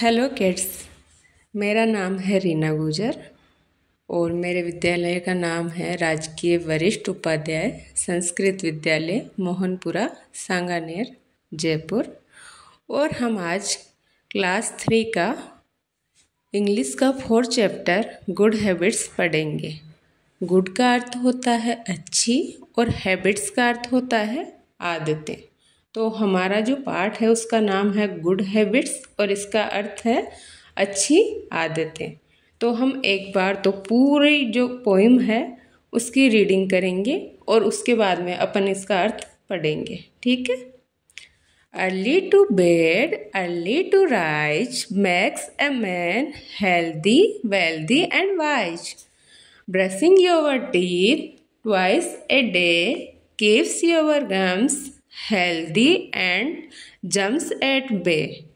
Hello kids मेरा नाम है रीना गुजर और मेरे विद्यालय का नाम है राजकीय वरिष्ठ उपाध्याय संस्कृत विद्यालय मोहनपुरा सांगानेर जयपुर और हम आज क्लास थ्री का इंग्लिश का फोर्थ चैप्टर गुड हैबिट्स पढ़ेंगे गुड का अर्थ होता है अच्छी और हैबिट्स का अर्थ होता है आदतें तो हमारा जो पाठ है उसका नाम है गुड हैबिट्स और इसका अर्थ है अच्छी आदतें तो हम एक बार तो पूरी जो पोइम है उसकी रीडिंग करेंगे और उसके बाद में अपन इसका अर्थ पढ़ेंगे ठीक है early to bed early to rise makes a man healthy wealthy and wise brushing your teeth twice a day keeps your gums healthy and jumps at bay.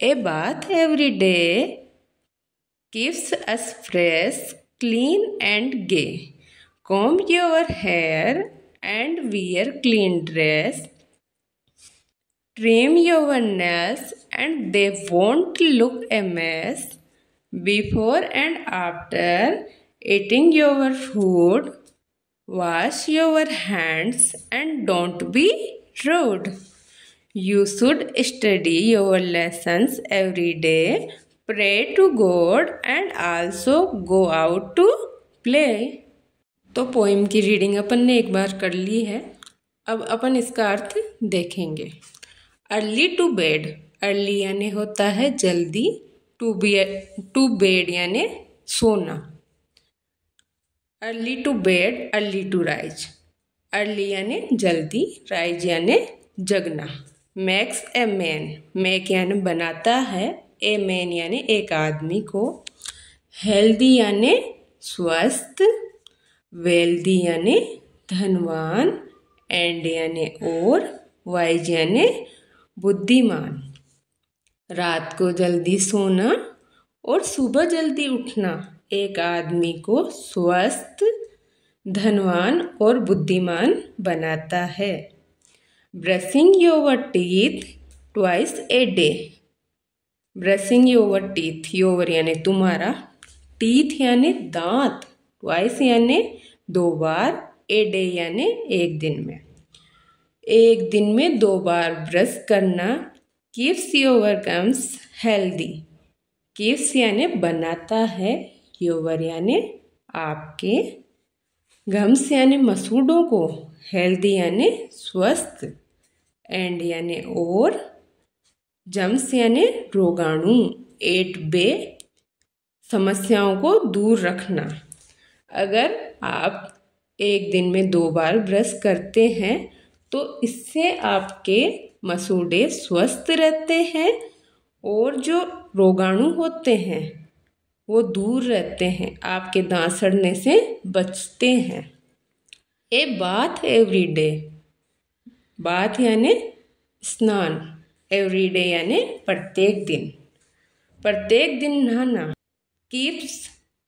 A bath every day keeps us fresh, clean and gay. Comb your hair and wear clean dress. Trim your nails and they won't look a mess. Before and after eating your food, wash your hands and don't be rude. You should study your lessons every day, pray to God, and also go out to play. तो poem की reading अपन ने एक बार कर ली है अब अपन इसका अर्थ देखेंगे अर्ली टू बेड अर्ली यानी होता है जल्दी टू बी टू बेड यानी सोना early to bed early to rise early यानी जल्दी राइज यानी जगना मैक्स ए मैन मैक यानी बनाता है ए मैन यानी एक आदमी को हेल्दी यानी स्वस्थ वेल्दी यानी धनवान एंड यानी और वाइज यानी बुद्धिमान रात को जल्दी सोना और सुबह जल्दी उठना एक आदमी को स्वस्थ धनवान और बुद्धिमान बनाता है brushing your teeth twice a day brushing your teeth your यानी तुम्हारा टीथ यानी दांत ट्वाइस यानी दो बार ए डे यानी एक दिन में एक दिन में दो बार ब्रश करना keeps your gums healthy keeps यानी बनाता है योवर यानी आपके गम्स यानि मसूडों को हेल्दी यानि स्वस्थ एंड यानि और जम्स यानि रोगाणु एट बे समस्याओं को दूर रखना अगर आप एक दिन में दो बार ब्रश करते हैं तो इससे आपके मसूडे स्वस्थ रहते हैं और जो रोगाणु होते हैं वो दूर रहते हैं आपके दांत सड़ने से बचते हैं a bath every day bath यानि स्नान एवरी डे यानि प्रत्येक दिन प्रत्येक दिन नहाना कीप्स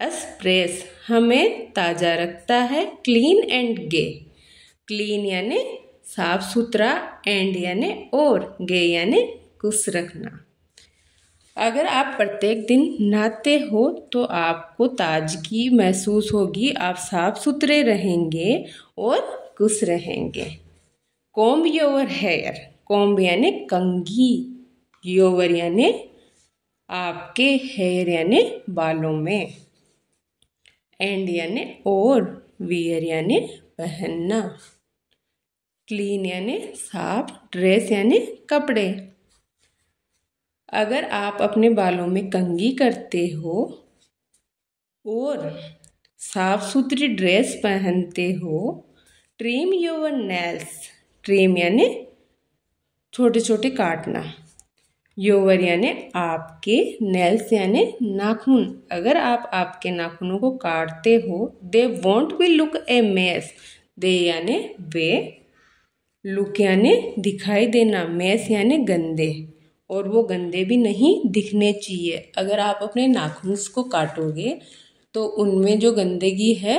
अस फ्रेश हमें ताज़ा रखता है क्लीन एंड गे क्लीन यानि साफ सुथरा एंड यानि और गे यानि खुश रखना अगर आप प्रत्येक दिन नहाते हो तो आपको ताजगी महसूस होगी आप साफ सुथरे रहेंगे और खुश रहेंगे कॉम्ब योवर हेयर कॉम्ब यानि कंघी योवर यानि आपके हेयर यानि बालों में एंड यानि और वियर यानि पहनना क्लीन यानी साफ ड्रेस यानी कपड़े अगर आप अपने बालों में कंघी करते हो और साफ सुथरी ड्रेस पहनते हो ट्रेम योर नेल्स ट्रेम यानी छोटे छोटे काटना योवर यानि आपके नेल्स यानि नाखून अगर आप आपके नाखूनों को काटते हो they won't be look a mess they यानि वे लुक यानि दिखाई देना मैस यानि गंदे और वो गंदे भी नहीं दिखने चाहिए अगर आप अपने नाखून्स को काटोगे तो उनमें जो गंदगी है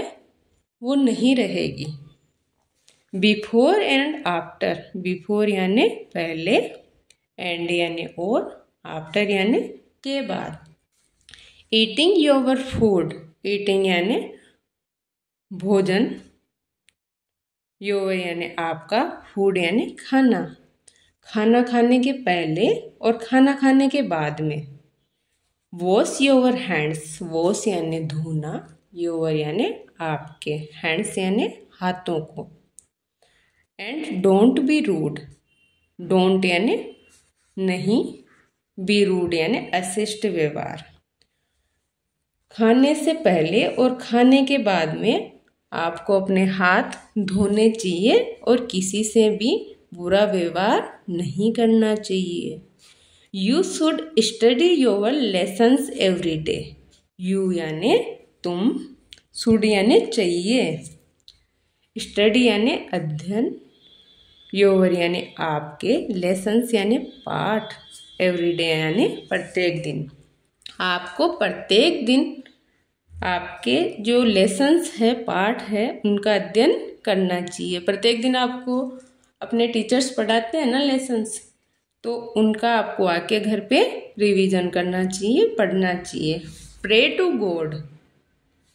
वो नहीं रहेगी बिफोर एंड आफ्टर बिफोर यानि पहले एंड यानि और आफ्टर यानि के बाद ईटिंग योवर फूड ईटिंग यानि भोजन योवर यानि आपका फूड यानि खाना खाना खाने के पहले और खाना खाने के बाद में वॉश योवर हैंड्स वॉश यानि धोना योवर यानि आपके हैंड्स यानि हाथों को and don't be rude don't यानि नहीं बी रूड यानि अशिष्ट व्यवहार खाने से पहले और खाने के बाद में आपको अपने हाथ धोने चाहिए और किसी से भी बुरा व्यवहार नहीं करना चाहिए you should study your lessons every day you यानि तुम शुड यानि चाहिए स्टडी यानि अध्ययन योवर यानि आपके लेसन्स यानि पाठ एवरी डे यानि प्रत्येक दिन आपको प्रत्येक दिन आपके जो लेसन्स है पाठ है उनका अध्ययन करना चाहिए प्रत्येक दिन आपको अपने टीचर्स पढ़ाते हैं ना लेसन्स तो उनका आपको आके घर पे रिवीजन करना चाहिए पढ़ना चाहिए pray to God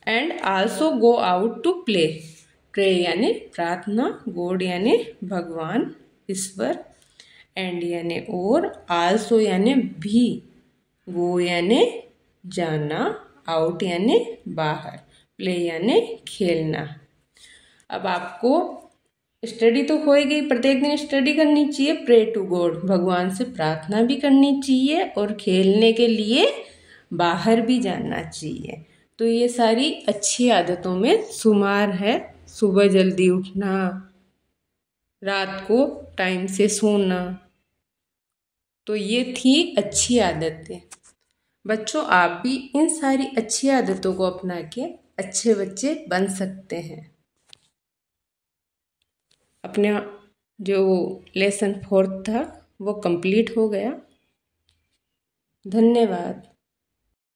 and also go out to play pray यानी प्रार्थना गॉड यानी भगवान ईश्वर एंड यानी और आल्सो यानी भी गो यानी जाना आउट यानी बाहर प्ले यानी खेलना अब आपको स्टडी तो होएगी प्रत्येक दिन स्टडी करनी चाहिए प्रे टू गॉड भगवान से प्रार्थना भी करनी चाहिए और खेलने के लिए बाहर भी जाना चाहिए तो ये सारी अच्छी आदतों में शुमार है सुबह जल्दी उठना रात को टाइम से सोना तो ये थी अच्छी आदतें बच्चों आप भी इन सारी अच्छी आदतों को अपना के अच्छे बच्चे बन सकते हैं अपना जो लेसन फोर्थ था वो कंप्लीट हो गया धन्यवाद